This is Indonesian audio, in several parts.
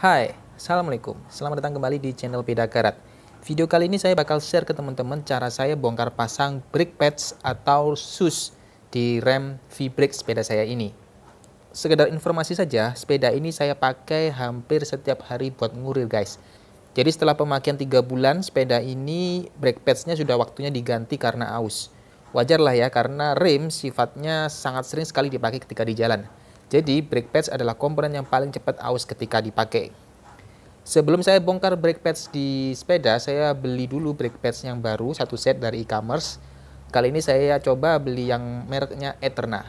Hai, Assalamualaikum. Selamat datang kembali di channel Pedakarat. Video kali ini saya bakal share ke teman-teman cara saya bongkar pasang brake pads atau sus di rem V-brake sepeda saya ini. Sekedar informasi saja, sepeda ini saya pakai hampir setiap hari buat ngurir guys. Jadi setelah pemakaian 3 bulan, sepeda ini brake padsnya sudah waktunya diganti karena aus. Wajarlah ya, karena rem sifatnya sangat sering sekali dipakai ketika di jalan jadi brake pads adalah komponen yang paling cepat aus ketika dipakai. Sebelum saya bongkar brake pads di sepeda, saya beli dulu brake pads yang baru, satu set dari e-commerce. Kali ini saya coba beli yang mereknya Eterna.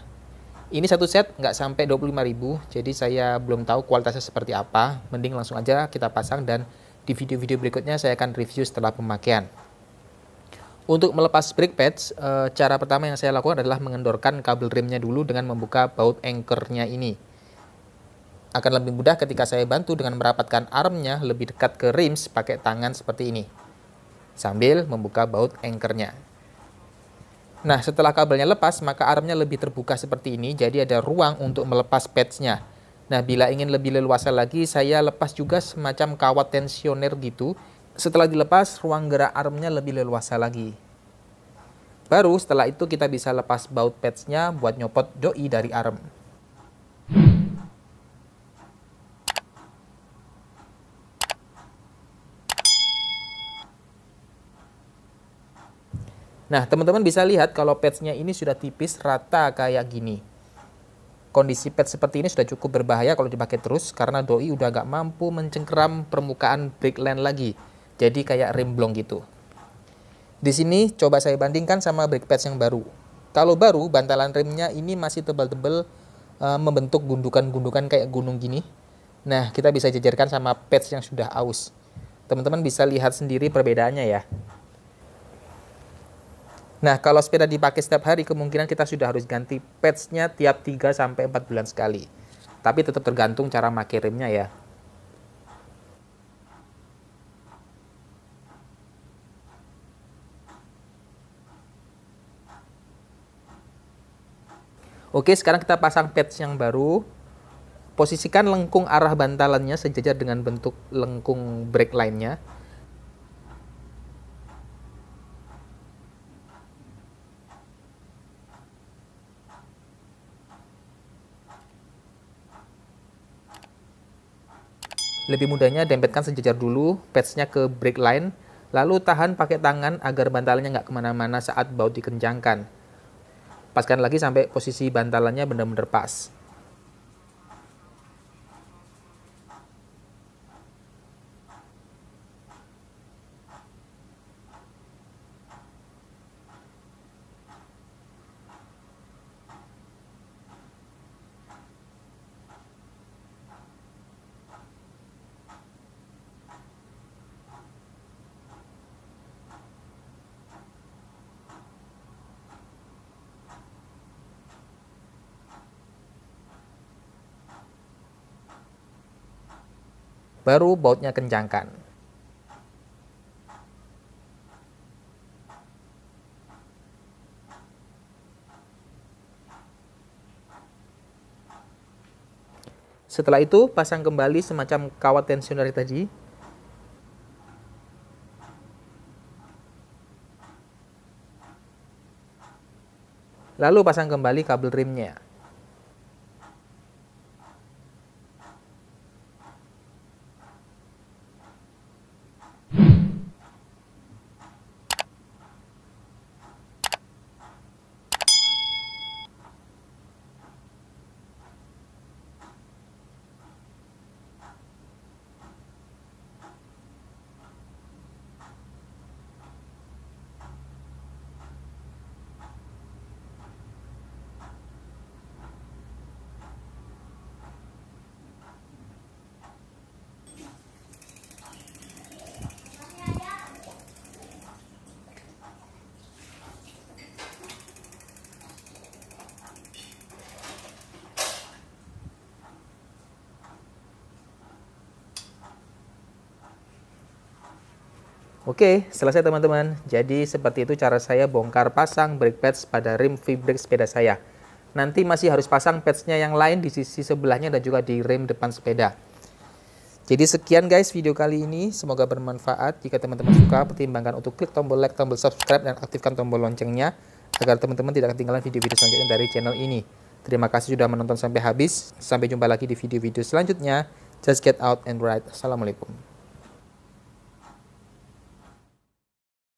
Ini satu set nggak sampai 25.000, jadi saya belum tahu kualitasnya seperti apa. Mending langsung aja kita pasang dan di video-video berikutnya saya akan review setelah pemakaian. Untuk melepas brake pads, eh, cara pertama yang saya lakukan adalah mengendorkan kabel remnya dulu dengan membuka baut anchornya ini. Akan lebih mudah ketika saya bantu dengan merapatkan armnya lebih dekat ke rims pakai tangan seperti ini. Sambil membuka baut anchornya. Nah, setelah kabelnya lepas, maka armnya lebih terbuka seperti ini, jadi ada ruang untuk melepas padsnya. Nah, bila ingin lebih leluasa lagi, saya lepas juga semacam kawat tensioner gitu, setelah dilepas ruang gerak armnya lebih leluasa lagi. Baru setelah itu kita bisa lepas baut padsnya buat nyopot doi dari arm. Nah, teman-teman bisa lihat kalau padsnya ini sudah tipis, rata kayak gini. Kondisi pad seperti ini sudah cukup berbahaya kalau dipakai terus karena doi udah agak mampu mencengkeram permukaan brake line lagi. Jadi kayak rim blong gitu. Di sini coba saya bandingkan sama brake pads yang baru. Kalau baru, bantalan remnya ini masih tebal-tebal e, membentuk gundukan-gundukan kayak gunung gini. Nah, kita bisa jajarkan sama pads yang sudah aus. Teman-teman bisa lihat sendiri perbedaannya ya. Nah, kalau sepeda dipakai setiap hari, kemungkinan kita sudah harus ganti padsnya tiap 3-4 bulan sekali. Tapi tetap tergantung cara memakai remnya ya. Oke, sekarang kita pasang patch yang baru. Posisikan lengkung arah bantalannya sejajar dengan bentuk lengkung brake line-nya. Lebih mudahnya dempetkan sejajar dulu patch-nya ke brake line, lalu tahan pakai tangan agar bantalannya nggak kemana-mana saat baut dikencangkan paskan lagi sampai posisi bantalannya benar-benar pas Baru bautnya kencangkan. Setelah itu, pasang kembali semacam kawat tensioner tadi. Lalu pasang kembali kabel rimnya. Oke, selesai teman-teman. Jadi seperti itu cara saya bongkar pasang brake pads pada rim v brake sepeda saya. Nanti masih harus pasang padsnya yang lain di sisi sebelahnya dan juga di rim depan sepeda. Jadi sekian guys video kali ini. Semoga bermanfaat. Jika teman-teman suka, pertimbangkan untuk klik tombol like, tombol subscribe, dan aktifkan tombol loncengnya agar teman-teman tidak ketinggalan video-video selanjutnya dari channel ini. Terima kasih sudah menonton sampai habis. Sampai jumpa lagi di video-video selanjutnya. Just get out and ride. Assalamualaikum.